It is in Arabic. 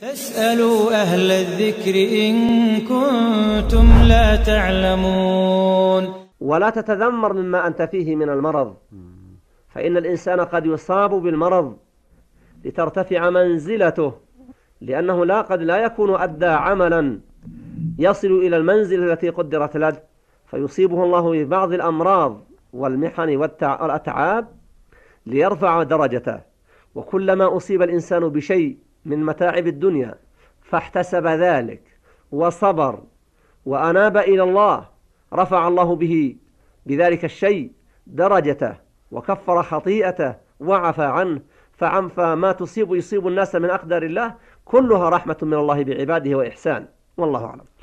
فاسألوا أهل الذكر إن كنتم لا تعلمون ولا تتذمر مما أنت فيه من المرض فإن الإنسان قد يصاب بالمرض لترتفع منزلته لأنه لا قد لا يكون أدى عملا يصل إلى المنزل التي قدرت له فيصيبه الله ببعض الأمراض والمحن والأتعاب ليرفع درجته وكلما أصيب الإنسان بشيء من متاعب الدنيا فاحتسب ذلك وصبر وأناب إلى الله رفع الله به بذلك الشيء درجته وكفر خطيئته وعفى عنه فعن ما تصيب يصيب الناس من أقدار الله كلها رحمة من الله بعباده وإحسان والله أعلم